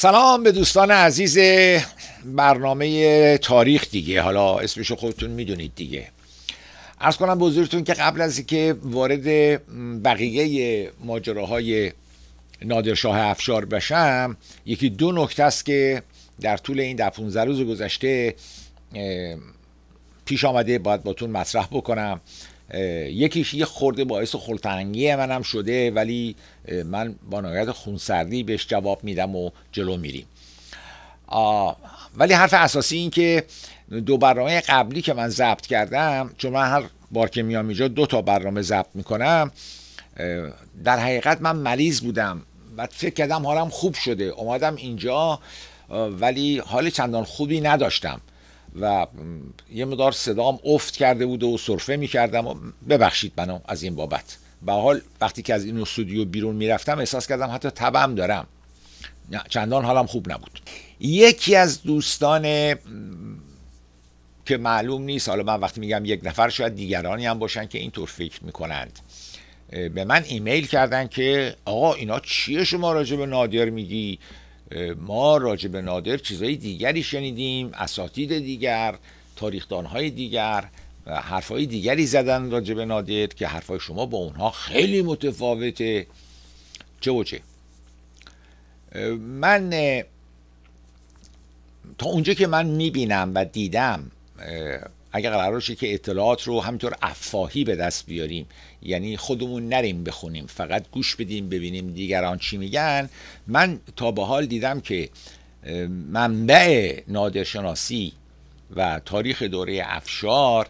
سلام به دوستان عزیز برنامه تاریخ دیگه حالا اسمشو خودتون میدونید دیگه ارز کنم به که قبل از اینکه وارد بقیه ماجراهای نادرشاه افشار بشم یکی دو نکته است که در طول این در 15 روز گذشته پیش آمده باید باتون مطرح بکنم یکیش یه خورده باعث خلطنگی منم شده ولی من با نهایت خونسردی بهش جواب میدم و جلو میریم ولی حرف اساسی این که دو برنامه قبلی که من ضبط کردم چون من هر بار که میام اینجا دو تا برنامه ضبط میکنم در حقیقت من مریض بودم و فکر کردم حالم خوب شده اومدم اینجا ولی حال چندان خوبی نداشتم و یه مدار صدام افت کرده بود و سرفه میکردم و ببخشید منو از این بابت به حال وقتی که از این استودیو بیرون میرفتم احساس کردم حتی تبم دارم چندان حالم خوب نبود یکی از دوستان که معلوم نیست حالا من وقتی میگم یک نفر شاید دیگرانی هم باشن که اینطور فکر میکنند به من ایمیل کردن که آقا اینا چیه شما راجع به نادر میگی ما راجع به نادر چیزهای دیگری شنیدیم اساتید دیگر تاریخدانهای دیگر حرفهای دیگری زدن راجع به نادر که حرفهای شما با اونها خیلی متفاوته چه و چه من تا اونجا که من میبینم و دیدم اگر قرار باشه که اطلاعات رو همینطور افاهی به دست بیاریم یعنی خودمون نریم بخونیم فقط گوش بدیم ببینیم دیگران چی میگن من تا به حال دیدم که منبع نادرشناسی و تاریخ دوره افشار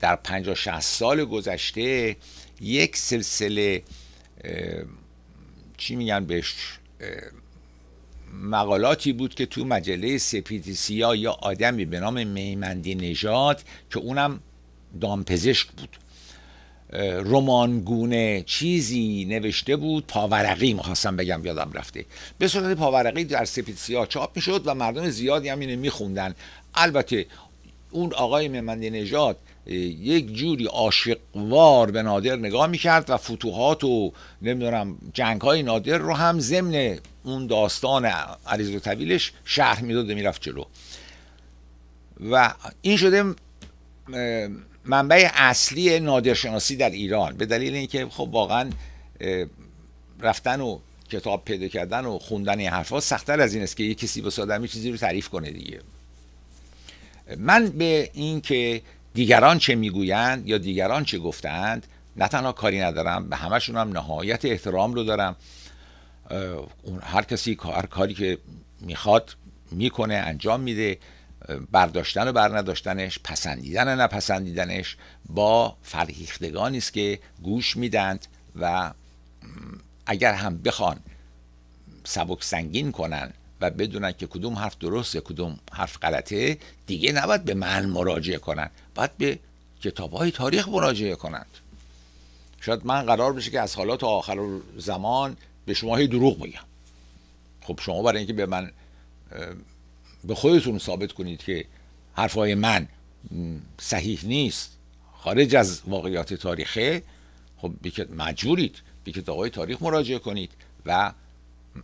در 50 60 سال گذشته یک سلسله چی میگن بهش مقالاتی بود که تو مجله سپیدیسیا یا آدمی به نام میمندی نژاد که اونم دامپزشک بود رومانگونه چیزی نوشته بود پاورقی میخواستم بگم یادم رفته به صورت پاورقی در سپیدسیا چاپ میشد و مردم زیادی هم اینو میخوندن البته اون آقای میمندی نژاد یک جوری عاشقوار به نادر نگاه میکرد و فتوحات و نمیدونم جنگ های نادر رو هم ضمن اون داستان عریض و طویلش شهر میداد و میرفت جلو و این شده منبع اصلی نادرشناسی در ایران به دلیل اینکه خب واقعا رفتن و کتاب پیدا کردن و خوندن این حرفها سختتر از این است که یه کسی به سادمی چیزی رو تعریف کنه دیگه من به این که دیگران چه میگویند یا دیگران چه گفتند نه تنها کاری ندارم به همشون هم نهایت احترام رو دارم هر کسی هر کاری که میخواد میکنه انجام میده برداشتن و برنداشتنش پسندیدن و نپسندیدنش با فرهیختگانی است که گوش میدند و اگر هم بخوان سبک سنگین کنن و بدونن که کدوم حرف درسته کدوم حرف غلطه دیگه نباید به من مراجعه کنن باید به کتاب های تاریخ مراجعه کنند شاید من قرار بشه که از حالا تا آخر زمان به شما هی دروغ بگم خب شما برای اینکه به من به خودتون ثابت کنید که حرفهای من صحیح نیست خارج از واقعیات تاریخه خب مجبورید به های تاریخ مراجعه کنید و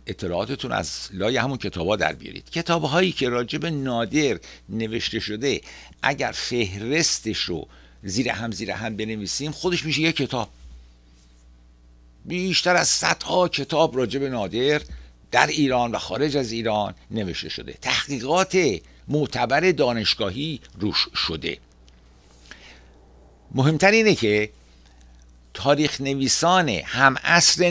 اطلاعاتتون از لای همون کتاب ها در بیارید کتاب هایی که راجب نادر نوشته شده اگر فهرستش رو زیر هم زیر هم بنویسیم خودش میشه یک کتاب بیشتر از صدها کتاب راجب نادر در ایران و خارج از ایران نوشته شده تحقیقات معتبر دانشگاهی روش شده مهمتر اینه که تاریخ نویسان هم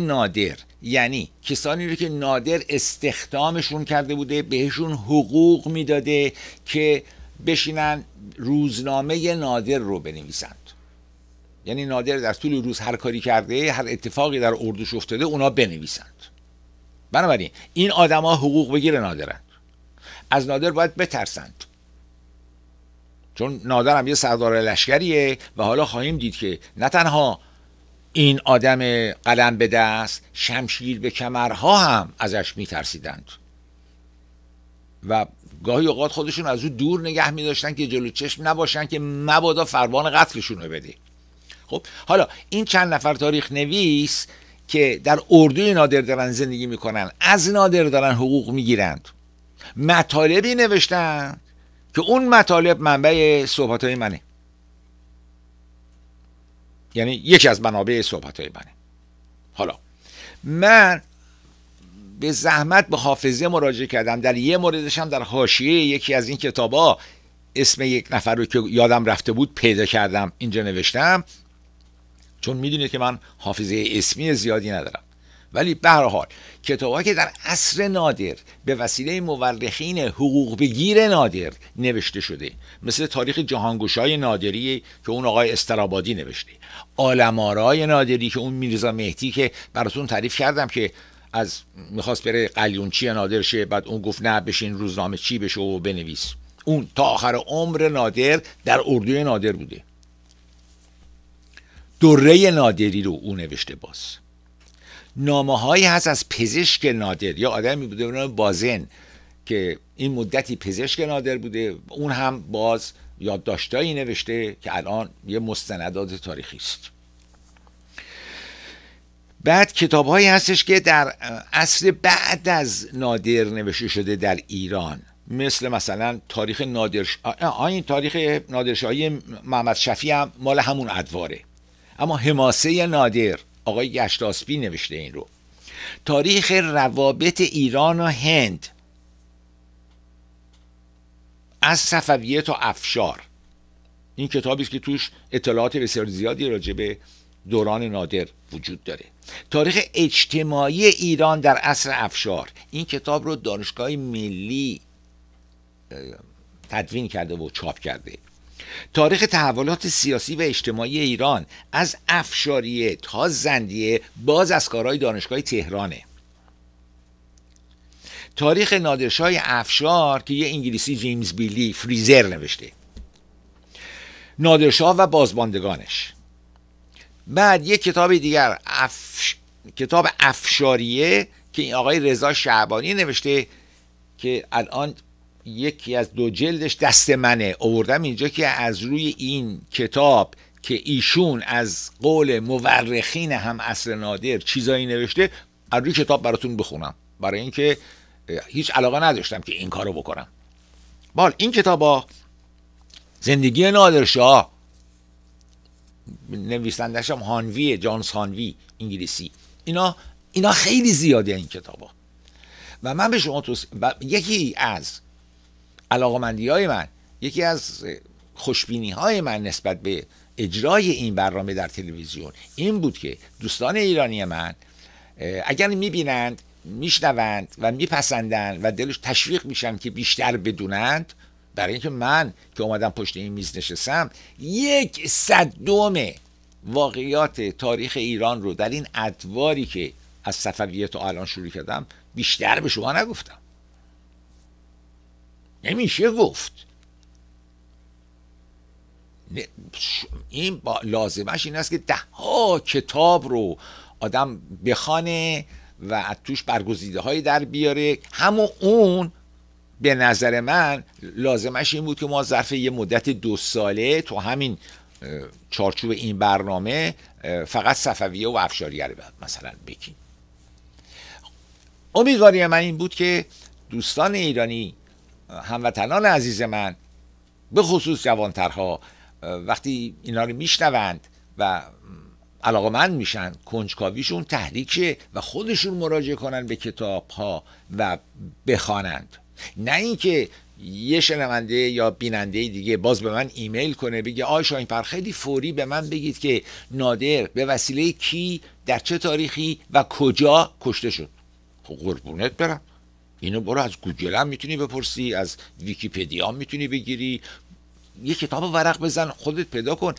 نادر یعنی کسانی رو که نادر استخدامشون کرده بوده بهشون حقوق میداده که بشینن روزنامه نادر رو بنویسند یعنی نادر در طول روز هر کاری کرده هر اتفاقی در اردوش افتاده اونا بنویسند بنابراین این آدما حقوق بگیر نادرند از نادر باید بترسند چون نادر هم یه سردار لشکریه و حالا خواهیم دید که نه تنها این آدم قلم به دست شمشیر به کمرها هم ازش میترسیدند و گاهی اوقات خودشون از او دور نگه میداشتن که جلو چشم نباشن که مبادا فرمان قتلشون رو بده خب حالا این چند نفر تاریخ نویس که در اردوی نادر دارن زندگی میکنن از نادر دارن حقوق میگیرند مطالبی نوشتن که اون مطالب منبع صحبت های منه یعنی یکی از منابع صحبت های منه حالا من به زحمت به حافظه مراجعه کردم در یه موردش هم در حاشیه یکی از این کتابا اسم یک نفر رو که یادم رفته بود پیدا کردم اینجا نوشتم چون میدونید که من حافظه اسمی زیادی ندارم ولی به هر حال کتابهایی که در عصر نادر به وسیله مورخین حقوق بگیر نادر نوشته شده مثل تاریخ جهانگشای نادری که اون آقای استرابادی نوشته آلمارای نادری که اون میرزا مهدی که براتون تعریف کردم که از میخواست بره قلیونچی نادر شه بعد اون گفت نه بشین روزنامه چی بشه و بنویس اون تا آخر عمر نادر در اردوی نادر بوده دوره نادری رو اون نوشته باز نامه هایی هست از پزشک نادر یا آدمی بوده به بازن که این مدتی پزشک نادر بوده اون هم باز یادداشتهایی نوشته که الان یه مستندات تاریخی است بعد کتاب هایی هستش که در اصل بعد از نادر نوشته شده در ایران مثل مثلا تاریخ نادرش این تاریخ نادرشاهی محمد شفی هم مال همون ادواره اما حماسه نادر آقای گشتاسپی نوشته این رو تاریخ روابط ایران و هند از صفویه تا افشار این کتابی است که توش اطلاعات بسیار زیادی راجع به دوران نادر وجود داره تاریخ اجتماعی ایران در اصر افشار این کتاب رو دانشگاه ملی تدوین کرده و چاپ کرده تاریخ تحولات سیاسی و اجتماعی ایران از افشاریه تا زندیه باز از کارهای دانشگاه تهرانه تاریخ نادرشاه افشار که یه انگلیسی جیمز بیلی فریزر نوشته نادرشاه و بازباندگانش بعد یه کتاب دیگر افش... کتاب افشاریه که این آقای رضا شعبانی نوشته که الان یکی از دو جلدش دست منه اووردم اینجا که از روی این کتاب که ایشون از قول مورخین هم اصل نادر چیزایی نوشته از روی کتاب براتون بخونم برای اینکه هیچ علاقه نداشتم که این کارو بکنم بال این کتابا زندگی نادرشاه نویسندش هم هانوی جانس هانوی انگلیسی اینا اینا خیلی زیاده این کتابا و من به شما یکی از علاقمندی های من یکی از خوشبینی های من نسبت به اجرای این برنامه در تلویزیون این بود که دوستان ایرانی من اگر میبینند میشنوند و میپسندند و دلش تشویق میشن که بیشتر بدونند برای اینکه من که اومدم پشت این میز نشستم یک صد دوم واقعیات تاریخ ایران رو در این ادواری که از صفویه تا الان شروع کردم بیشتر به شما نگفتم نمیشه گفت این با لازمش این است که ده ها کتاب رو آدم بخانه و از توش برگزیده های در بیاره همون اون به نظر من لازمش این بود که ما ظرف یه مدت دو ساله تو همین چارچوب این برنامه فقط صفویه و افشاریه رو مثلا بگیم امیدواری من این بود که دوستان ایرانی هموطنان عزیز من به خصوص جوانترها وقتی اینا رو میشنوند و علاقمند میشن کنجکاویشون تحریک و خودشون مراجعه کنن به کتاب ها و بخوانند نه اینکه یه شنونده یا بیننده دیگه باز به من ایمیل کنه بگه آی پر خیلی فوری به من بگید که نادر به وسیله کی در چه تاریخی و کجا کشته شد خب قربونت برم اینو برو از گوگل هم میتونی بپرسی از ویکیپدیا هم میتونی بگیری یه کتاب ورق بزن خودت پیدا کن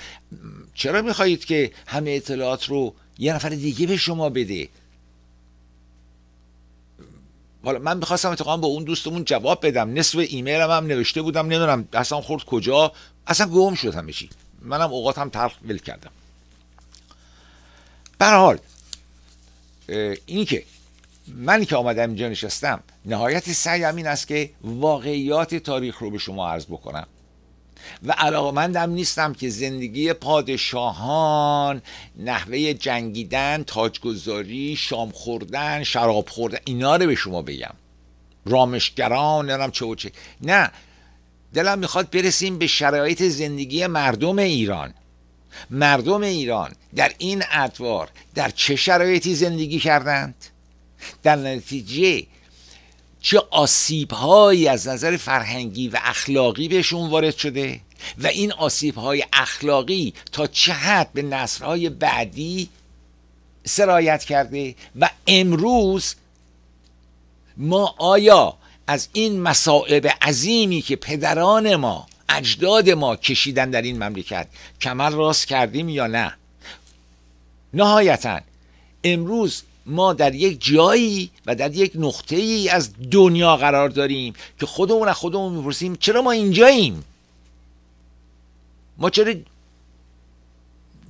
چرا میخواهید که همه اطلاعات رو یه نفر دیگه به شما بده حالا من میخواستم اتفاقا با اون دوستمون جواب بدم نصف ایمیل هم نوشته بودم نمیدونم اصلا خورد کجا اصلا گم شد همه چی منم اوقاتم تلخ ول کردم به حال اینی که من که آمدم اینجا نشستم نهایت سعیم این است که واقعیات تاریخ رو به شما عرض بکنم و علاقمندم نیستم که زندگی پادشاهان نحوه جنگیدن تاجگذاری شام خوردن شراب خوردن اینا رو به شما بگم رامشگران نرم چه چه نه دلم میخواد برسیم به شرایط زندگی مردم ایران مردم ایران در این ادوار در چه شرایطی زندگی کردند در نتیجه چه هایی از نظر فرهنگی و اخلاقی بهشون وارد شده و این آسیب های اخلاقی تا چه حد به های بعدی سرایت کرده و امروز ما آیا از این مسائب عظیمی که پدران ما اجداد ما کشیدن در این مملکت کمر راست کردیم یا نه نهایتا امروز ما در یک جایی و در یک نقطه ای از دنیا قرار داریم که خودمون از خودمون میپرسیم چرا ما اینجاییم ما چرا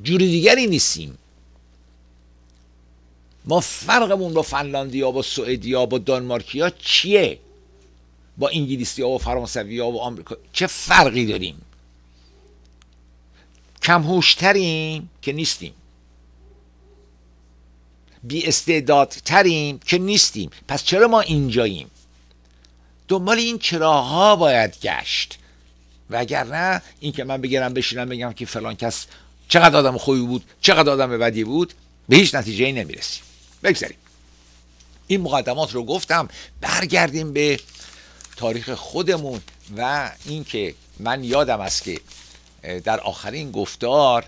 جور دیگری نیستیم ما فرقمون با فنلاندیا با سوئدیا با دانمارکیا چیه با انگلیسی و فرانسوی ها و آمریکا چه فرقی داریم کم هوشتریم که نیستیم بی تریم که نیستیم پس چرا ما اینجاییم دنبال این چراها باید گشت وگرنه این که من بگیرم بشینم بگم که فلان کس چقدر آدم خوبی بود چقدر آدم بدی بود به هیچ نتیجه ای نمیرسیم بگذاریم این مقدمات رو گفتم برگردیم به تاریخ خودمون و اینکه من یادم است که در آخرین گفتار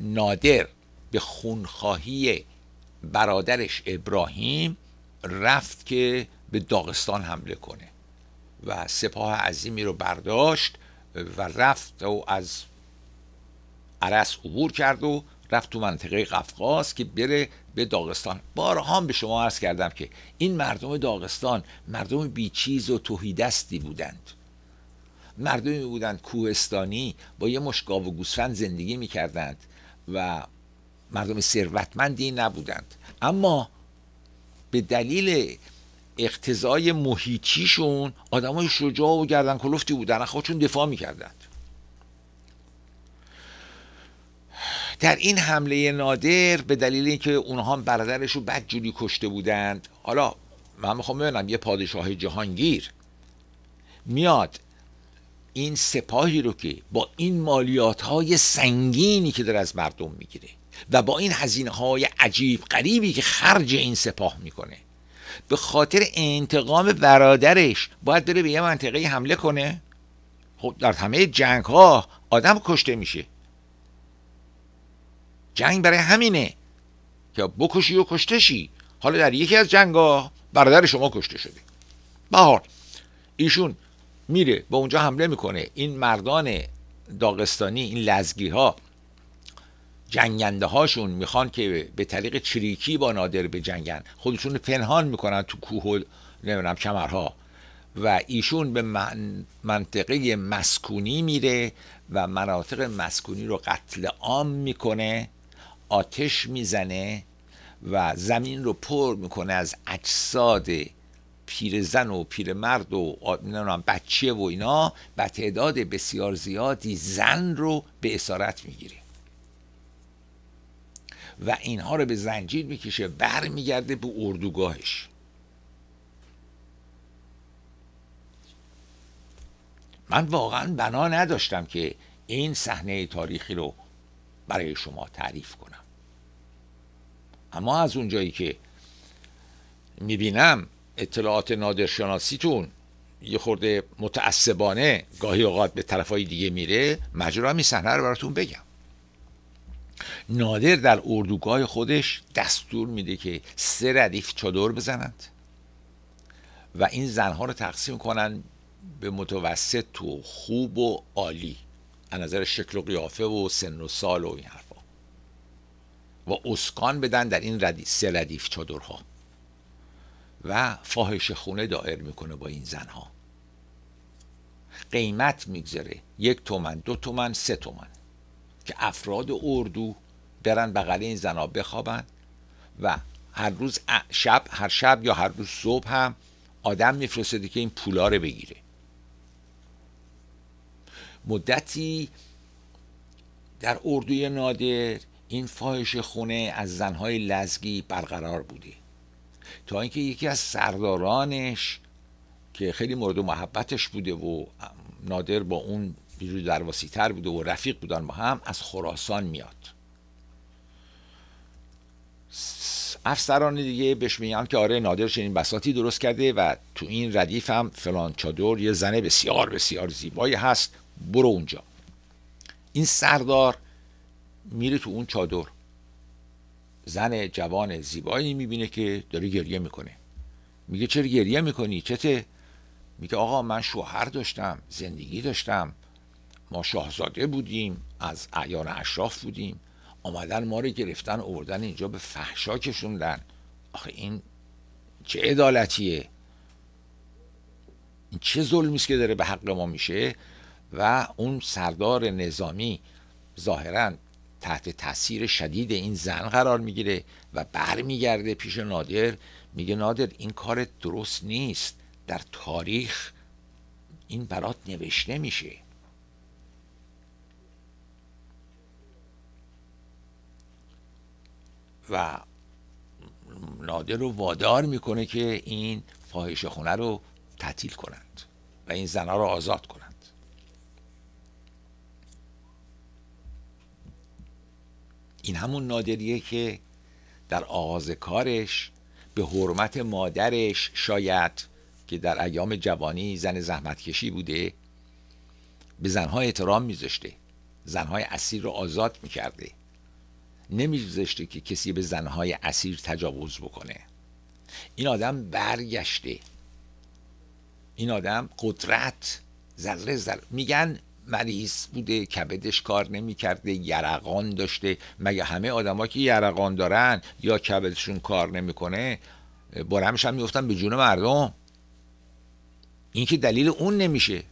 نادر به خونخواهی برادرش ابراهیم رفت که به داغستان حمله کنه و سپاه عظیمی رو برداشت و رفت و از عرس عبور کرد و رفت تو منطقه قفقاز که بره به داغستان بارها به شما عرض کردم که این مردم داغستان مردم بیچیز و توهیدستی بودند مردمی بودند کوهستانی با یه مشکاو و گوسفند زندگی میکردند و مردم ثروتمندی نبودند اما به دلیل اقتضای محیطیشون آدمای شجاع و گردن کلفتی بودن خودشون دفاع میکردند در این حمله نادر به دلیل اینکه اونها برادرش رو بدجوری کشته بودند حالا من میخوام ببینم یه پادشاه جهانگیر میاد این سپاهی رو که با این مالیات های سنگینی که داره از مردم میگیره و با این هزینه های عجیب غریبی که خرج این سپاه میکنه به خاطر انتقام برادرش باید بره به یه منطقه حمله کنه خب در همه جنگ ها آدم کشته میشه جنگ برای همینه که بکشی و کشتشی حالا در یکی از جنگ ها برادر شما کشته شده بهار ایشون میره به اونجا حمله میکنه این مردان داغستانی این لزگی ها جنگنده هاشون میخوان که به طریق چریکی با نادر به جنگن خودشون پنهان میکنن تو کوه و نمیدونم کمرها و ایشون به منطقه مسکونی میره و مناطق مسکونی رو قتل عام میکنه آتش میزنه و زمین رو پر میکنه از اجساد پیرزن و پیرمرد و نمیدونم بچه و اینا و تعداد بسیار زیادی زن رو به اسارت میگیره و اینها رو به زنجیر میکشه برمیگرده به اردوگاهش من واقعا بنا نداشتم که این صحنه تاریخی رو برای شما تعریف کنم اما از اونجایی که میبینم اطلاعات نادرشناسیتون یه خورده متعصبانه گاهی اوقات به طرفای دیگه میره مجرم این صحنه رو براتون بگم نادر در اردوگاه خودش دستور میده که سه ردیف چادر بزنند و این زنها رو تقسیم کنند به متوسط و خوب و عالی از نظر شکل و قیافه و سن و سال و این حرفا و اسکان بدن در این سه ردیف چادرها و فاحش خونه دائر میکنه با این زنها قیمت میگذره یک تومن دو تومن سه تومن که افراد اردو برن بغل این زنا بخوابن و هر روز شب هر شب یا هر روز صبح هم آدم میفرستده که این پولا رو بگیره مدتی در اردوی نادر این فاحش خونه از زنهای لزگی برقرار بوده تا اینکه یکی از سردارانش که خیلی مورد محبتش بوده و نادر با اون بیرون در تر بوده و رفیق بودن با هم از خراسان میاد افسران دیگه بهش میگن که آره نادر چنین بساتی درست کرده و تو این ردیف هم فلان چادر یه زنه بسیار بسیار زیبایی هست برو اونجا این سردار میره تو اون چادر زن جوان زیبایی میبینه که داره گریه میکنه میگه چرا گریه میکنی چته میگه آقا من شوهر داشتم زندگی داشتم ما شاهزاده بودیم از اعیان اشراف بودیم آمدن ما رو گرفتن اوردن اینجا به فحشا کشوندن آخه این چه عدالتیه این چه ظلمی است که داره به حق ما میشه و اون سردار نظامی ظاهرا تحت تاثیر شدید این زن قرار میگیره و برمیگرده پیش نادر میگه نادر این کار درست نیست در تاریخ این برات نوشته میشه و نادر رو وادار میکنه که این فاحش خونه رو تعطیل کنند و این زنها رو آزاد کنند این همون نادریه که در آغاز کارش به حرمت مادرش شاید که در ایام جوانی زن زحمتکشی بوده به زنها احترام میذاشته زنهای اسیر رو آزاد میکرده نمیگذاشته که کسی به زنهای اسیر تجاوز بکنه این آدم برگشته این آدم قدرت ذره میگن مریض بوده کبدش کار نمیکرده یرقان داشته مگه همه آدما که یرقان دارن یا کبدشون کار نمیکنه برمش هم میفتن به جون مردم این که دلیل اون نمیشه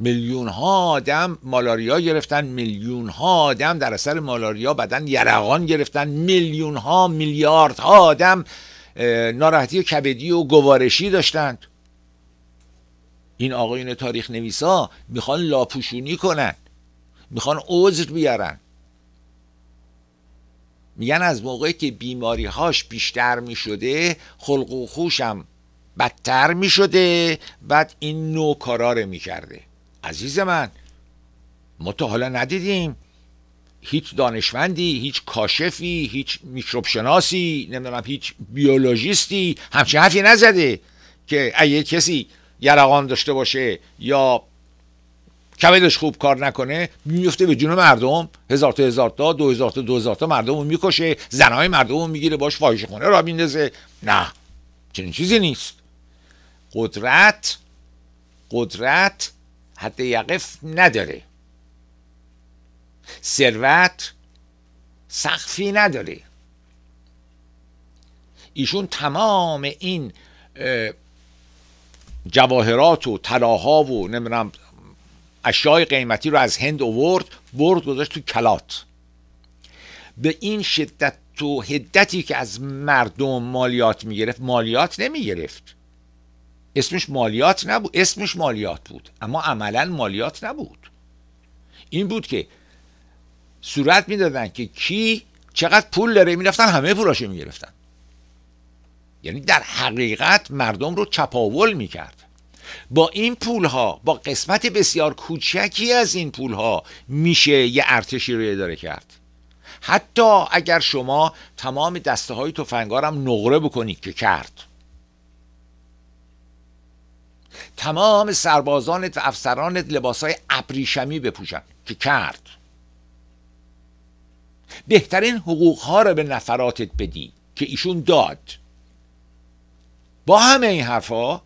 میلیون ها آدم مالاریا گرفتن میلیون ها آدم در اثر مالاریا بدن یرقان گرفتن میلیون ها میلیارد ها آدم ناراحتی کبدی و گوارشی داشتند این آقایون تاریخ نویسا میخوان لاپوشونی کنن میخوان عذر بیارن میگن از موقعی که هاش بیشتر میشده خلق و خوشم بدتر میشده بعد این کارا رو میکرده عزیز من ما تا حالا ندیدیم هیچ دانشمندی هیچ کاشفی هیچ شناسی، نمیدونم هیچ بیولوژیستی همچین حرفی نزده که اگه کسی یرقان داشته باشه یا کبدش خوب کار نکنه میفته به جون مردم هزار تا هزار تا دو هزار تا دو تا مردم رو میکشه زنهای مردم رو میگیره باش فایش خونه را میندازه نه چنین چیزی نیست قدرت قدرت حد یقف نداره ثروت سخفی نداره ایشون تمام این جواهرات و طلاها و نمیدونم اشیای قیمتی رو از هند اوورد برد گذاشت تو کلات به این شدت تو هدتی که از مردم مالیات میگرفت مالیات نمیگرفت اسمش مالیات نبود اسمش مالیات بود اما عملا مالیات نبود این بود که صورت میدادن که کی چقدر پول داره میرفتن همه پولاشو میگرفتن یعنی در حقیقت مردم رو چپاول میکرد با این پولها با قسمت بسیار کوچکی از این پولها میشه یه ارتشی رو اداره کرد حتی اگر شما تمام دسته های توفنگارم نقره بکنید که کرد تمام سربازانت و افسرانت های ابریشمی بپوشن که کرد بهترین حقوق ها رو به نفراتت بدی که ایشون داد با همه این حرفا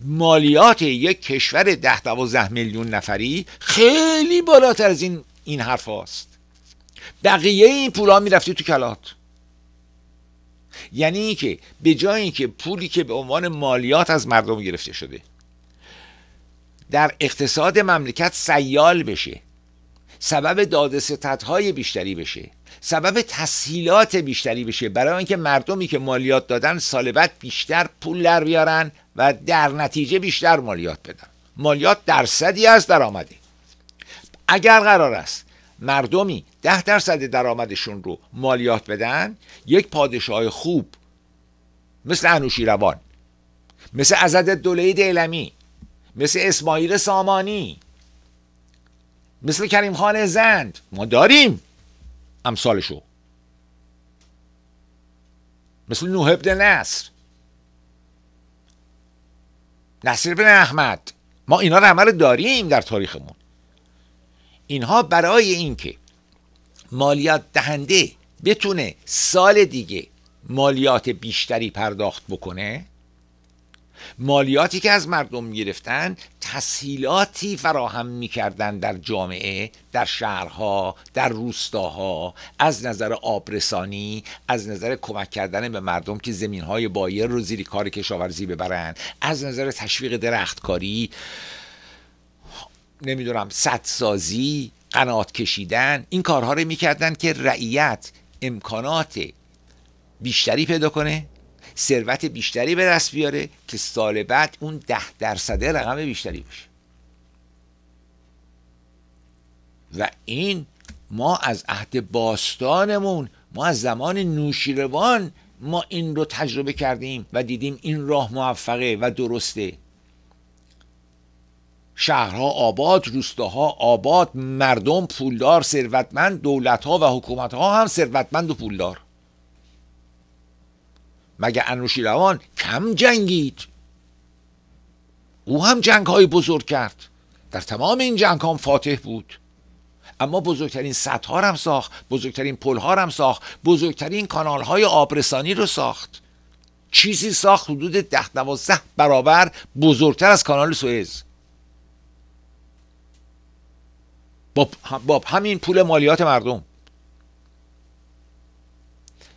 مالیات یک کشور ده دوازده میلیون نفری خیلی بالاتر از این این حرف هاست بقیه این پول ها میرفتی تو کلات یعنی اینکه به جای اینکه پولی که به عنوان مالیات از مردم گرفته شده در اقتصاد مملکت سیال بشه سبب های بیشتری بشه سبب تسهیلات بیشتری بشه برای اینکه مردمی که مالیات دادن سال بعد بیشتر پول در بیارن و در نتیجه بیشتر مالیات بدن مالیات درصدی از درآمده اگر قرار است مردمی ده درصد درآمدشون رو مالیات بدن یک پادشاه خوب مثل انوشیروان مثل ازد دوله دیلمی مثل اسماعیل سامانی مثل کریم خان زند ما داریم امثالشو مثل ابن نصر نصیر بن احمد ما اینا رو همه داریم در تاریخمون اینها برای اینکه مالیات دهنده بتونه سال دیگه مالیات بیشتری پرداخت بکنه مالیاتی که از مردم گرفتن تسهیلاتی فراهم میکردن در جامعه در شهرها در روستاها از نظر آبرسانی از نظر کمک کردن به مردم که زمینهای بایر رو زیر کار کشاورزی ببرند از نظر تشویق درختکاری نمیدونم صدسازی قنات کشیدن این کارها رو میکردن که رعیت امکانات بیشتری پیدا کنه ثروت بیشتری به دست بیاره که سال بعد اون ده درصده رقم بیشتری باشه و این ما از عهد باستانمون ما از زمان نوشیروان ما این رو تجربه کردیم و دیدیم این راه موفقه و درسته شهرها آباد روستاها آباد مردم پولدار ثروتمند دولتها و حکومتها هم ثروتمند و پولدار مگه روان کم جنگید او هم جنگ های بزرگ کرد در تمام این جنگ هم فاتح بود اما بزرگترین سدها هم ساخت بزرگترین پل هم ساخت بزرگترین کانال های آبرسانی رو ساخت چیزی ساخت حدود ده دوازده برابر بزرگتر از کانال سوئز باب با همین پول مالیات مردم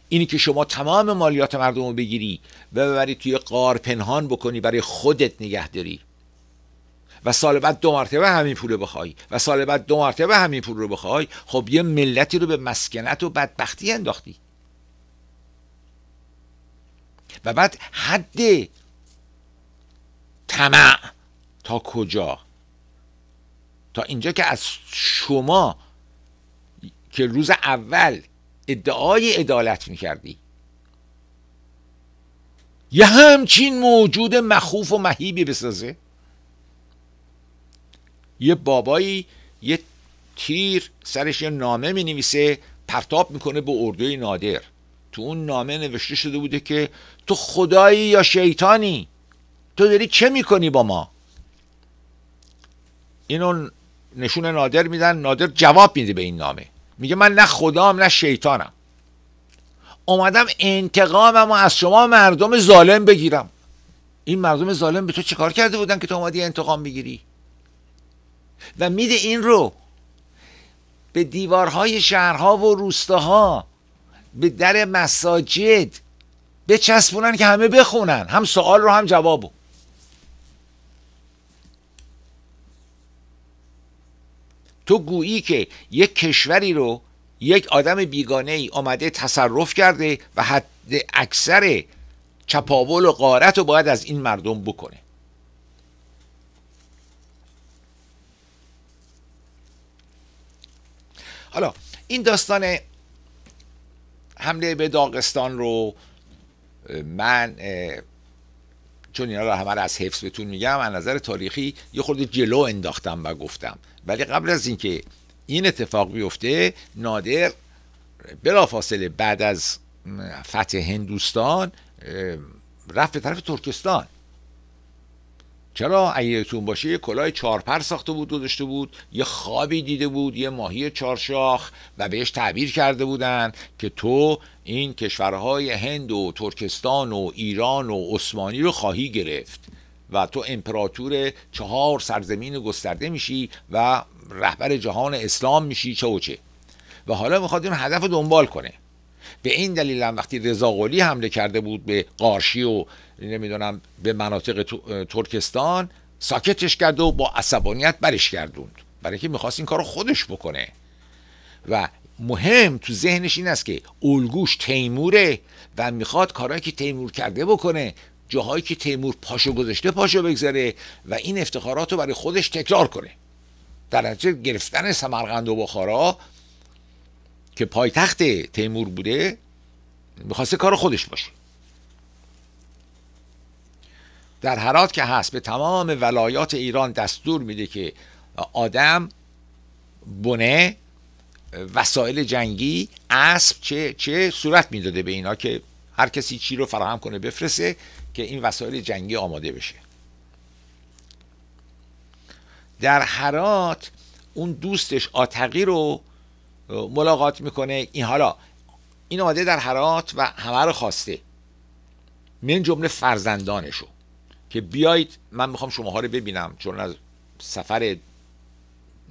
اینی که شما تمام مالیات مردم رو بگیری و ببری توی قار پنهان بکنی برای خودت نگه داری و سال بعد دو مرتبه همین پول رو بخوای و سال بعد دو مرتبه همین پول رو بخوای خب یه ملتی رو به مسکنت و بدبختی انداختی و بعد حد طمع تا کجا تا اینجا که از شما که روز اول ادعای عدالت میکردی یه همچین موجود مخوف و مهیبی بسازه یه بابایی یه تیر سرش یه نامه می نویسه پرتاب میکنه به اردوی نادر تو اون نامه نوشته شده بوده که تو خدایی یا شیطانی تو داری چه میکنی با ما اینو نشون نادر میدن نادر جواب میده به این نامه میگه من نه خدام نه شیطانم اومدم انتقامم و از شما مردم ظالم بگیرم این مردم ظالم به تو چیکار کرده بودن که تو اومدی انتقام بگیری و میده این رو به دیوارهای شهرها و روستاها به در مساجد بچسبونن که همه بخونن هم سوال رو هم جوابو تو گویی که یک کشوری رو یک آدم بیگانه ای آمده تصرف کرده و حد اکثر چپاول و قارت رو باید از این مردم بکنه حالا این داستان حمله به داغستان رو من چون اینا رو همه از حفظ بهتون میگم از نظر تاریخی یه خورده جلو انداختم و گفتم ولی قبل از اینکه این اتفاق بیفته نادر بلافاصله بعد از فتح هندوستان رفت به طرف ترکستان چرا ایتون باشه یه کلاه چارپر ساخته بود گذاشته بود یه خوابی دیده بود یه ماهی چارشاخ و بهش تعبیر کرده بودن که تو این کشورهای هند و ترکستان و ایران و عثمانی رو خواهی گرفت و تو امپراتور چهار سرزمین گسترده میشی و رهبر جهان اسلام میشی چه و چه و حالا میخواد این هدف دنبال کنه به این دلیل هم وقتی قلی حمله کرده بود به قارشی و نمیدونم به مناطق ترکستان ساکتش کرد و با عصبانیت برش گردوند برای که میخواست این کار خودش بکنه و مهم تو ذهنش این است که الگوش تیموره و میخواد کارهایی که تیمور کرده بکنه جاهایی که تیمور پاشو گذاشته پاشو بگذره و این افتخارات رو برای خودش تکرار کنه در نتیجه گرفتن سمرقند و بخارا که پایتخت تیمور بوده میخواسته کار خودش باشه در هرات که هست به تمام ولایات ایران دستور میده که آدم بنه وسایل جنگی اسب چه چه صورت میداده به اینا که هر کسی چی رو فراهم کنه بفرسه که این وسایل جنگی آماده بشه در حرات اون دوستش آتقی رو ملاقات میکنه این حالا این آده در حرات و همه رو خواسته من جمله فرزندانشو که بیایید من میخوام شماها رو ببینم چون از سفر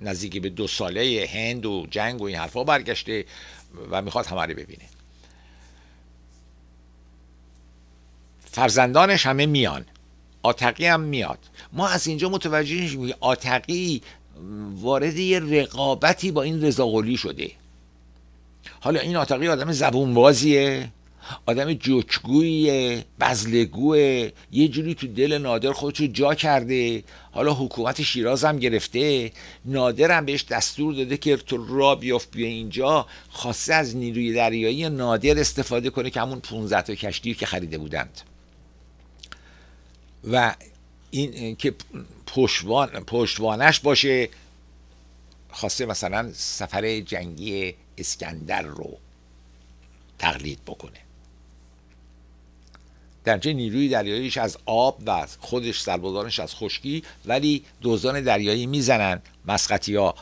نزدیکی به دو ساله هند و جنگ و این حرفا برگشته و میخواد همه رو ببینه فرزندانش همه میان آتقی هم میاد ما از اینجا متوجه میشیم که آتقی وارد یه رقابتی با این رضاقلی شده حالا این آتقی آدم زبونبازیه آدم جوچگویه بزلگوه یه جوری تو دل نادر رو جا کرده حالا حکومت شیراز هم گرفته نادر هم بهش دستور داده که تو را بیافت بیا اینجا خاصه از نیروی دریایی نادر استفاده کنه که همون 15 تا کشتی که خریده بودند و این که پشتوانش باشه خواسته مثلا سفر جنگی اسکندر رو تقلید بکنه در نیروی دریاییش از آب و خودش سربازانش از خشکی ولی دوزان دریایی میزنن مسقطی ها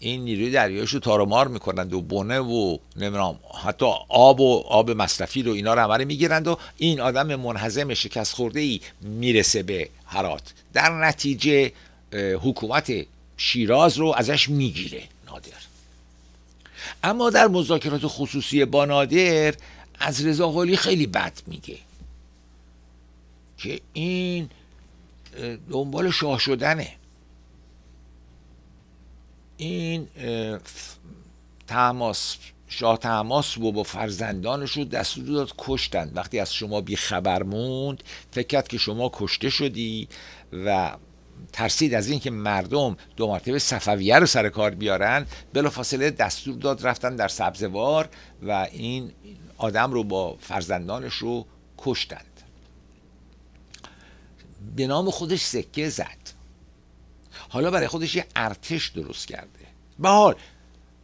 این نیروی دریایش رو تارمار میکنند و بونه و نمیدونم حتی آب و آب مصرفی رو اینا رو همه میگیرند و این آدم منحزم شکست خورده ای میرسه به هرات در نتیجه حکومت شیراز رو ازش میگیره نادر اما در مذاکرات خصوصی با نادر از رضا خیلی بد میگه که این دنبال شاه شدنه این تماس شاه تماس و با فرزندانش رو دستور داد کشتند وقتی از شما خبر موند فکر کرد که شما کشته شدی و ترسید از اینکه مردم دو مرتبه صفویه رو سر کار بیارن بلافاصله دستور داد رفتن در سبزوار و این آدم رو با فرزندانش رو کشتند به نام خودش سکه زد حالا برای خودش یه ارتش درست کرده به حال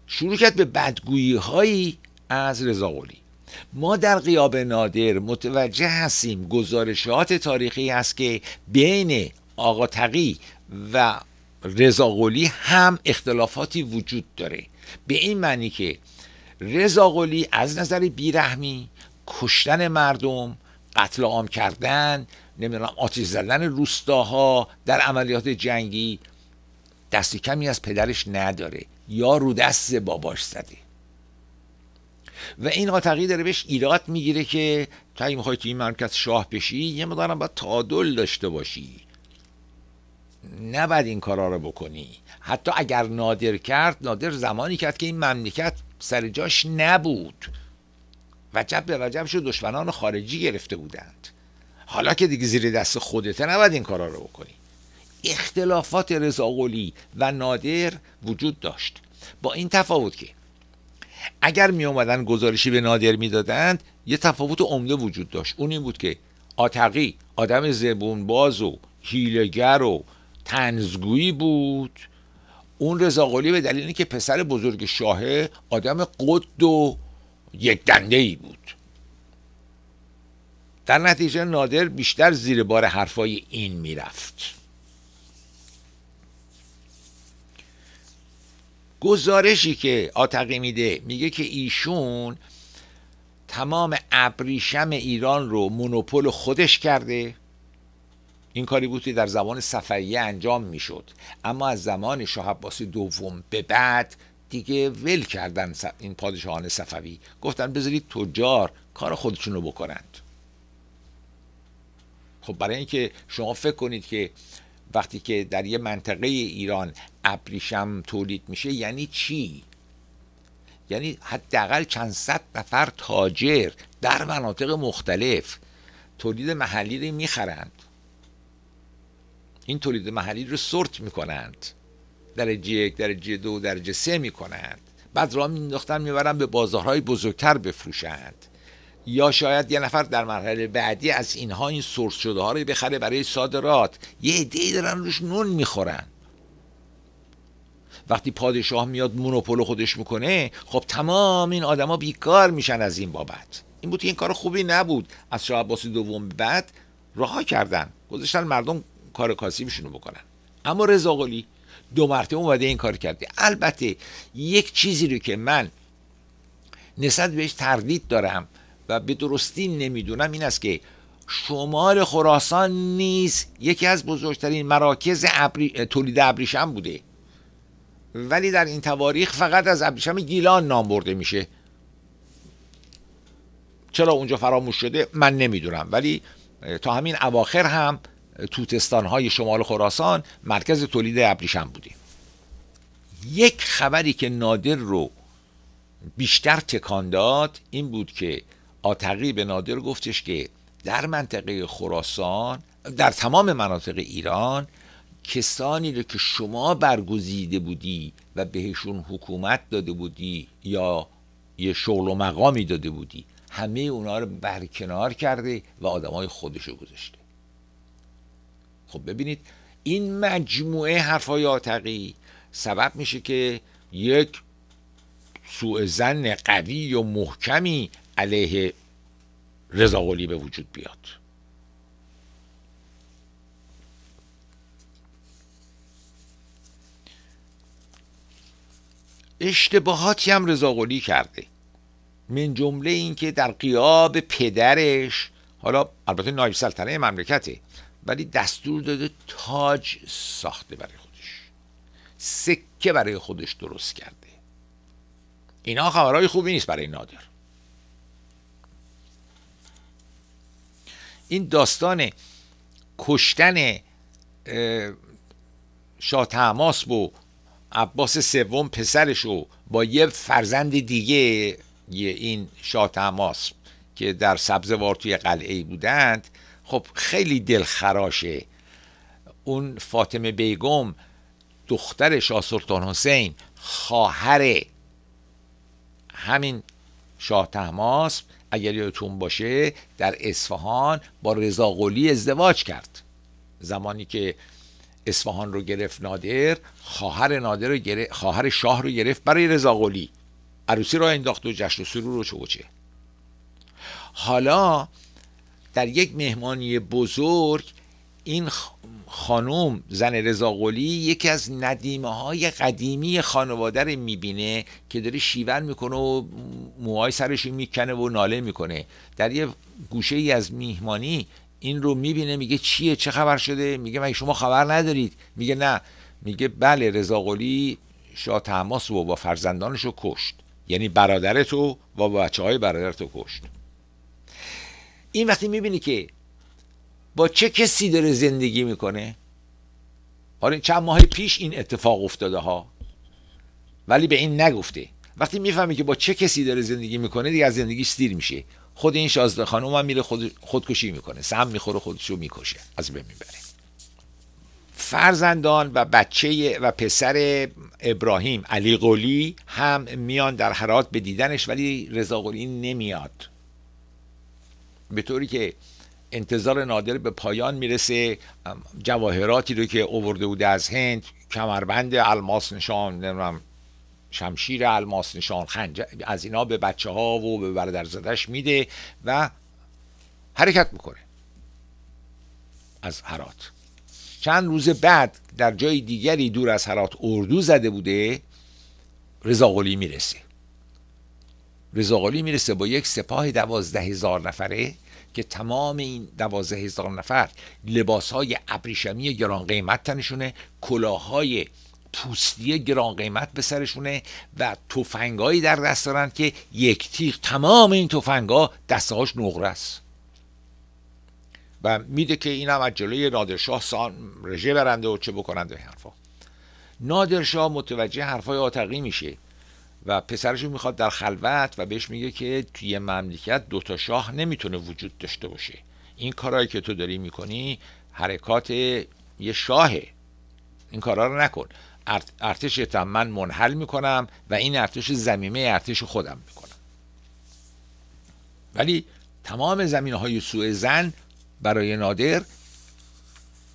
شروع کرد به بدگویی هایی از رضاولی ما در قیاب نادر متوجه هستیم گزارشات تاریخی هست که بین آقا تقی و قلی هم اختلافاتی وجود داره به این معنی که قلی از نظر بیرحمی کشتن مردم قتل عام کردن نمیدونم آتش زدن روستاها در عملیات جنگی دستی کمی از پدرش نداره یا رو دست باباش زده و این آتقی داره بهش ایراد میگیره که تا اگه میخوای تو این مرکز شاه بشی یه مدارم باید تعادل داشته باشی نباید این کارا رو بکنی حتی اگر نادر کرد نادر زمانی کرد که این مملکت سر جاش نبود وجب به شد دشمنان خارجی گرفته بودند حالا که دیگه زیر دست خودته نباید این کارا رو بکنی اختلافات رضاقلی و نادر وجود داشت با این تفاوت که اگر می اومدن گزارشی به نادر میدادند یه تفاوت عمده وجود داشت اون این بود که آتقی آدم زبون باز و هیلگر و تنزگویی بود اون رضاقلی به دلیل که پسر بزرگ شاهه آدم قد و یک دنده ای بود در نتیجه نادر بیشتر زیر بار حرفای این میرفت گزارشی که آتقی میده میگه که ایشون تمام ابریشم ایران رو مونوپول خودش کرده این کاری بود که در زمان صفویه انجام میشد اما از زمان شاه عباس دوم به بعد دیگه ول کردن این پادشاهان صفوی گفتن بذارید تجار کار خودشون رو بکنند خب برای اینکه شما فکر کنید که وقتی که در یه منطقه ایران ابریشم تولید میشه یعنی چی یعنی حداقل چند صد نفر تاجر در مناطق مختلف تولید محلی رو میخرند این تولید محلی رو سورت میکنند درجه یک درجه دو درجه سه میکنند بعد را مینداختن میبرن به بازارهای بزرگتر بفروشند یا شاید یه نفر در مرحله بعدی از اینها این سورس شده ها رو بخره برای صادرات یه عدهای دارن روش نون میخورن وقتی پادشاه میاد مونوپول خودش میکنه خب تمام این آدما بیکار میشن از این بابت این بود که این کار خوبی نبود از شاه عباس دوم بعد رها کردن گذاشتن مردم کار کاسی میشونو بکنن اما رضا قلی دو مرتبه اومده این کار کرده البته یک چیزی رو که من نسبت بهش تردید دارم و به درستی نمیدونم این است که شمال خراسان نیز یکی از بزرگترین مراکز تولید ابریشم بوده ولی در این تواریخ فقط از ابریشم گیلان نام برده میشه چرا اونجا فراموش شده من نمیدونم ولی تا همین اواخر هم توتستان های شمال خراسان مرکز تولید ابریشم بودیم یک خبری که نادر رو بیشتر تکان داد این بود که آتقی به نادر گفتش که در منطقه خراسان در تمام مناطق ایران کسانی رو که شما برگزیده بودی و بهشون حکومت داده بودی یا یه شغل و مقامی داده بودی همه اونا رو برکنار کرده و آدمای خودش رو گذاشته خب ببینید این مجموعه حرفای آتقی سبب میشه که یک سوء زن قوی و محکمی علیه رضاقلی به وجود بیاد اشتباهاتی هم قلی کرده من جمله اینکه در قیاب پدرش حالا البته نایب سلطنه مملکته ولی دستور داده تاج ساخته برای خودش سکه برای خودش درست کرده اینا خبرهای خوبی نیست برای نادر این داستان کشتن شاه تماس و عباس سوم پسرش رو با یه فرزند دیگه یه این شاه که در سبزوار توی قلعه بودند خب خیلی دلخراشه اون فاطمه بیگم دختر شاه سلطان حسین خواهر همین شاه تهماس اگر یادتون باشه در اصفهان با رضا قلی ازدواج کرد زمانی که اصفهان رو گرفت نادر خواهر نادر رو گرفت خواهر شاه رو گرفت برای رضا قلی عروسی را انداخت و جشن و سرور رو چوچه حالا در یک مهمانی بزرگ این خانم زن قلی یکی از ندیمه های قدیمی خانواده رو میبینه که داره شیون میکنه و موهای سرش میکنه و ناله میکنه در یه گوشه ای از میهمانی این رو میبینه میگه چیه چه خبر شده میگه مگه شما خبر ندارید میگه نه میگه بله رضا قلی شاه تماس و با فرزندانش رو کشت یعنی برادرت و با بچه های برادرت رو کشت این وقتی میبینی که با چه کسی داره زندگی میکنه حالا چند ماه پیش این اتفاق افتاده ها ولی به این نگفته وقتی میفهمی که با چه کسی داره زندگی میکنه دیگه از زندگیش سیر میشه خود این شازده خانم هم میره خود خودکشی میکنه سم میخوره خودشو میکشه از بین میبره فرزندان و بچه و پسر ابراهیم علی قلی هم میان در حرات به دیدنش ولی رضا قلی نمیاد به طوری که انتظار نادر به پایان میرسه جواهراتی رو که اوورده بوده از هند کمربند الماس نشان نمیدونم شمشیر الماس نشان خنجر از اینا به بچه ها و به برادر زدش میده و حرکت میکنه از هرات چند روز بعد در جای دیگری دور از هرات اردو زده بوده قلی میرسه می میرسه با یک سپاه دوازده هزار نفره که تمام این دوازده هزار نفر لباس های ابریشمی گران قیمت تنشونه کلاهای پوستی گران قیمت به سرشونه و تفنگایی در دست دارن که یک تیغ تمام این تفنگا دستهاش نقره است و میده که اینم از جلوی نادرشاه سان رژه برنده و چه بکنند به حرفا نادرشاه متوجه حرفای آتقی میشه و پسرشو میخواد در خلوت و بهش میگه که توی مملکت دوتا شاه نمیتونه وجود داشته باشه این کارهایی که تو داری میکنی حرکات یه شاهه این کارا رو نکن ارتش من منحل میکنم و این ارتش زمینه ارتش خودم میکنم ولی تمام زمینه های سوء زن برای نادر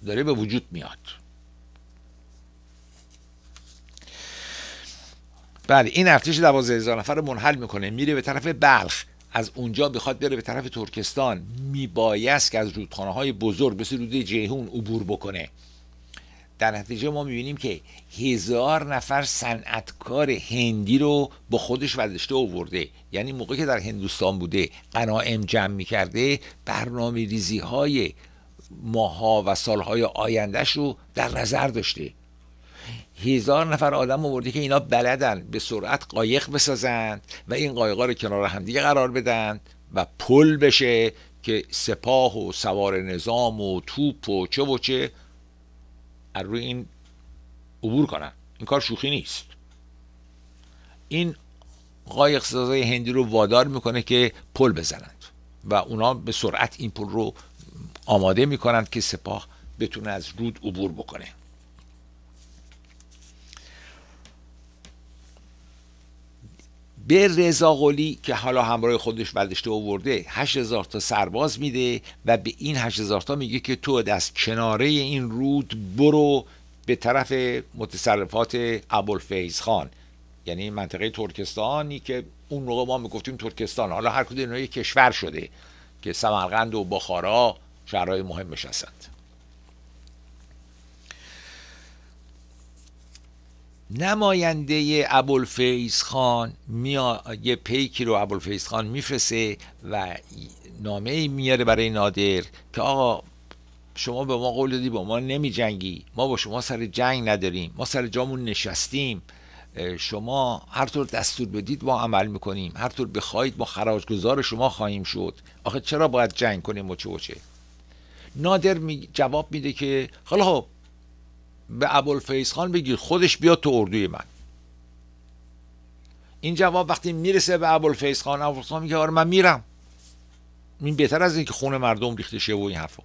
داره به وجود میاد بله این ارتش دوازده هزار نفر رو منحل میکنه میره به طرف بلخ از اونجا بخواد بره به طرف ترکستان میبایست که از رودخانه های بزرگ مثل رود جیهون عبور بکنه در نتیجه ما میبینیم که هزار نفر صنعتکار هندی رو با خودش ودشته اوورده یعنی موقعی که در هندوستان بوده قناعم جمع میکرده برنامه ریزی های ماها و سالهای آیندهش رو در نظر داشته هزار نفر آدم آورده که اینا بلدن به سرعت قایق بسازند و این قایقا رو کنار همدیگه قرار بدن و پل بشه که سپاه و سوار نظام و توپ و چه و چه از روی این عبور کنن این کار شوخی نیست این قایق سازای هندی رو وادار میکنه که پل بزنند و اونا به سرعت این پل رو آماده میکنند که سپاه بتونه از رود عبور بکنه به رضا قلی که حالا همراه خودش بردشته آورده 8000 تا سرباز میده و به این 8000 تا میگه که تو از کناره این رود برو به طرف متصرفات ابوالفیض خان یعنی منطقه ترکستانی که اون موقع ما میگفتیم ترکستان حالا هر کدوم اینا کشور شده که سمرقند و بخارا شهرهای مهم هستند نماینده ابوالفیض خان میا یه پیکی رو ابوالفیض خان میفرسه و نامه میاره برای نادر که آقا شما به ما قول دادی با ما نمی جنگی ما با شما سر جنگ نداریم ما سر جامون نشستیم شما هر طور دستور بدید ما عمل میکنیم هر طور بخواید ما خراجگذار شما خواهیم شد آخه چرا باید جنگ کنیم و چه و چه نادر جواب میده که خلا خب به ابوالفیض خان بگیر خودش بیاد تو اردوی من این جواب وقتی میرسه به ابوالفیض خان ابوالفیض خان میگه آره من میرم این بهتر از اینکه خون مردم ریخته شه و این حرفا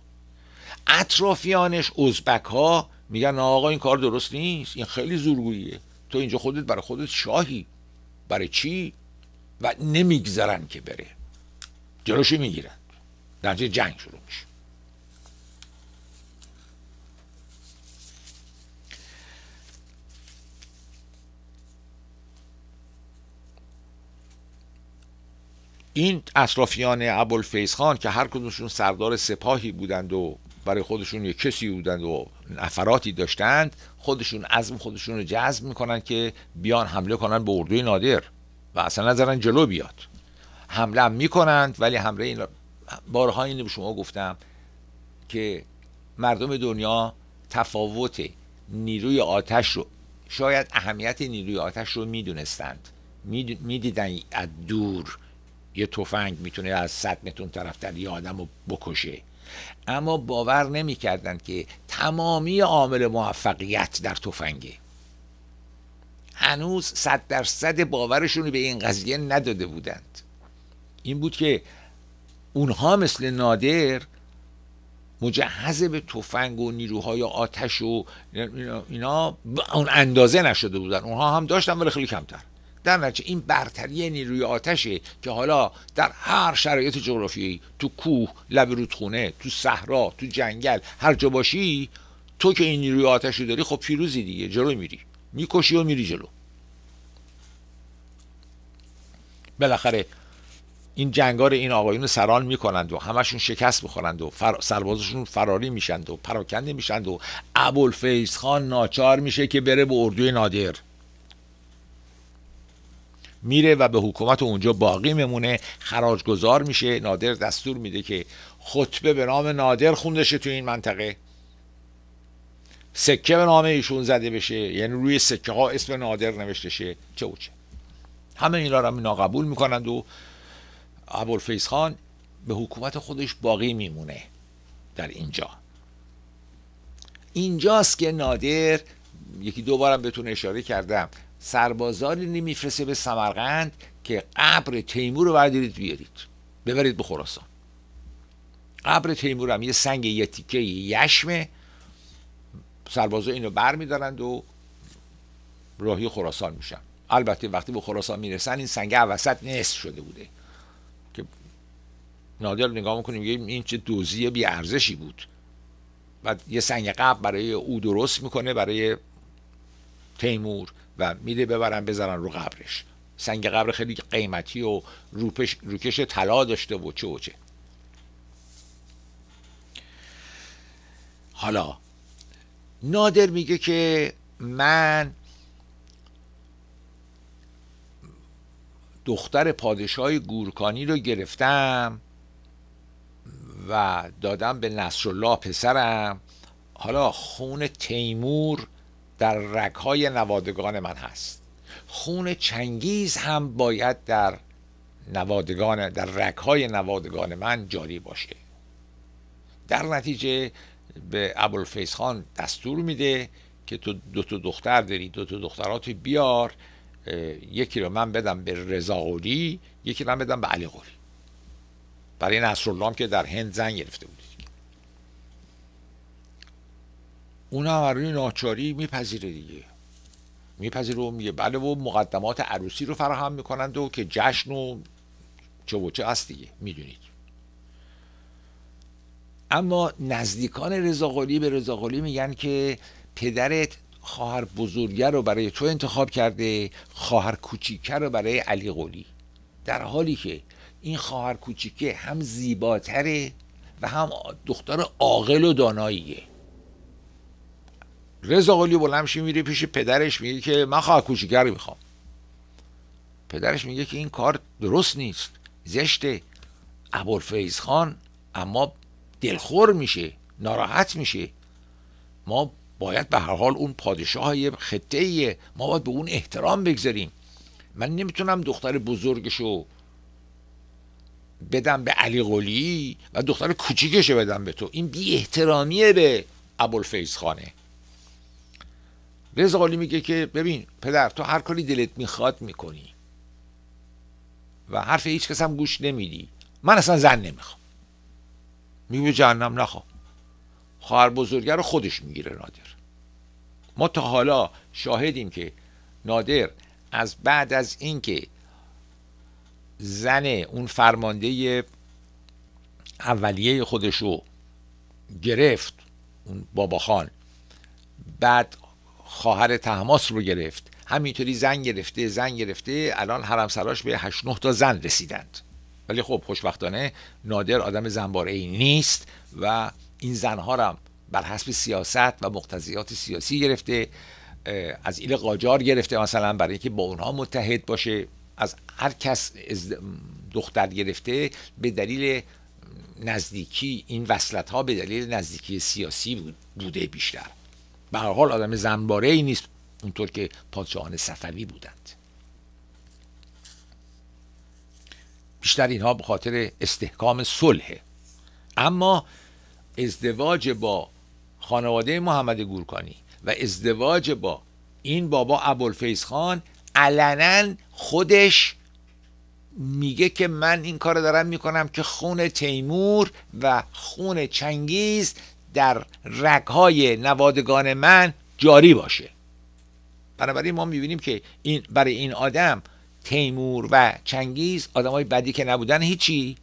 اطرافیانش ازبک ها میگن آقا این کار درست نیست این خیلی زورگوییه تو اینجا خودت برای خودت شاهی برای چی و نمیگذرن که بره جلوشو میگیرن در جنگ شروع میشه این اطرافیان ابوالفیض خان که هر کدومشون سردار سپاهی بودند و برای خودشون یک کسی بودند و نفراتی داشتند خودشون ازم خودشون رو جذب میکنند که بیان حمله کنن به اردوی نادر و اصلا نظرن جلو بیاد حمله هم میکنند ولی حمله این بارها اینو به شما گفتم که مردم دنیا تفاوت نیروی آتش رو شاید اهمیت نیروی آتش رو میدونستند میدیدن از دور یه تفنگ میتونه از صد متون در یه آدم رو بکشه اما باور نمیکردند که تمامی عامل موفقیت در تفنگه هنوز صد درصد باورشون به این قضیه نداده بودند این بود که اونها مثل نادر مجهز به تفنگ و نیروهای آتش و اینا اون اندازه نشده بودن اونها هم داشتن ولی خیلی کمتر در نتیجه این برتری نیروی آتشه که حالا در هر شرایط جغرافیایی تو کوه لب رودخونه تو صحرا تو جنگل هر جا باشی تو که این نیروی آتش رو داری خب پیروزی دیگه جلو میری میکشی و میری جلو بالاخره این جنگار این آقایون سران میکنند و همشون شکست میخورند و سربازشون فراری میشند و پراکنده میشند و ابوالفیض خان ناچار میشه که بره به اردوی نادر میره و به حکومت اونجا باقی میمونه خراج گذار میشه نادر دستور میده که خطبه به نام نادر شه تو این منطقه سکه به نام ایشون زده بشه یعنی روی سکه ها اسم نادر نوشته شه چه چه همه اینا رو اینا قبول میکنند و ابوالفیض خان به حکومت خودش باقی میمونه در اینجا اینجاست که نادر یکی دو بارم بهتون اشاره کردم سربازاری نمیفرسته به سمرقند که قبر تیمور رو بردارید بیارید ببرید به خراسان قبر تیمور هم یه سنگ یه تیکه یشمه سربازا اینو بر میدارند و راهی خراسان میشن البته وقتی به خراسان میرسن این سنگ وسط نصف شده بوده که نادر نگاه میکنیم یه این چه دوزی بی ارزشی بود بعد یه سنگ قبر برای او درست میکنه برای تیمور و میده ببرن بذارن رو قبرش سنگ قبر خیلی قیمتی و روپش روکش طلا داشته و چه و چه حالا نادر میگه که من دختر پادشاه گورکانی رو گرفتم و دادم به الله پسرم حالا خون تیمور در رکهای نوادگان من هست خون چنگیز هم باید در نوادگان در رکهای نوادگان من جاری باشه در نتیجه به ابوالفیض خان دستور میده که تو دو تا دختر داری دو تا دخترات بیار یکی رو من بدم به رضا یکی رو من بدم به علی قولی برای نصرالله که در هند زن گرفته بود اون هم روی ناچاری میپذیره دیگه میپذیره و میگه بله و مقدمات عروسی رو فراهم میکنند و که جشن و چه و چه هست دیگه میدونید اما نزدیکان قلی به قلی میگن که پدرت خواهر بزرگه رو برای تو انتخاب کرده خواهر کوچیکه رو برای علی قلی در حالی که این خواهر کوچیکه هم زیباتره و هم دختر عاقل و داناییه رضا قلی بلمشی میره پیش پدرش میگه که من خواهر کوچیکر میخوام پدرش میگه که این کار درست نیست زشته ابوالفیض خان اما دلخور میشه ناراحت میشه ما باید به هر حال اون پادشاه یه خطه ایه. ما باید به اون احترام بگذاریم من نمیتونم دختر بزرگشو بدم به علی قلی و دختر کوچیکشو بدم به تو این بی احترامیه به ابوالفیض خانه رزقالی میگه که ببین پدر تو هر کاری دلت میخواد میکنی و حرف هیچ کس هم گوش نمیدی من اصلا زن نمیخوام میگه جهنم نخوام خواهر بزرگه رو خودش میگیره نادر ما تا حالا شاهدیم که نادر از بعد از اینکه زن اون فرمانده اولیه خودشو گرفت اون بابا خان بعد خواهر تهماس رو گرفت همینطوری زن گرفته زن گرفته الان سراش به 8 9 تا زن رسیدند ولی خب خوشبختانه نادر آدم زنباره ای نیست و این زنها هم بر حسب سیاست و مقتضیات سیاسی گرفته از ایل قاجار گرفته مثلا برای اینکه با اونها متحد باشه از هر کس دختر گرفته به دلیل نزدیکی این وصلت ها به دلیل نزدیکی سیاسی بوده بیشتر به حال آدم زنباره ای نیست اونطور که پادشاهان صفوی بودند بیشتر اینها به خاطر استحکام صلح اما ازدواج با خانواده محمد گورکانی و ازدواج با این بابا ابوالفیض خان علنا خودش میگه که من این کار دارم میکنم که خون تیمور و خون چنگیز در رگهای نوادگان من جاری باشه بنابراین ما میبینیم که این برای این آدم تیمور و چنگیز آدم های بدی که نبودن هیچی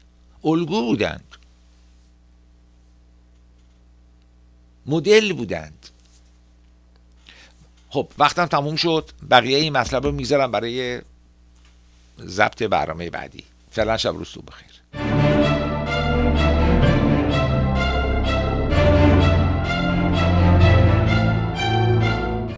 الگو بودند مدل بودند خب وقتم تموم شد بقیه این مطلب رو میذارم برای ضبط برنامه بعدی فعلا شب روز بخیر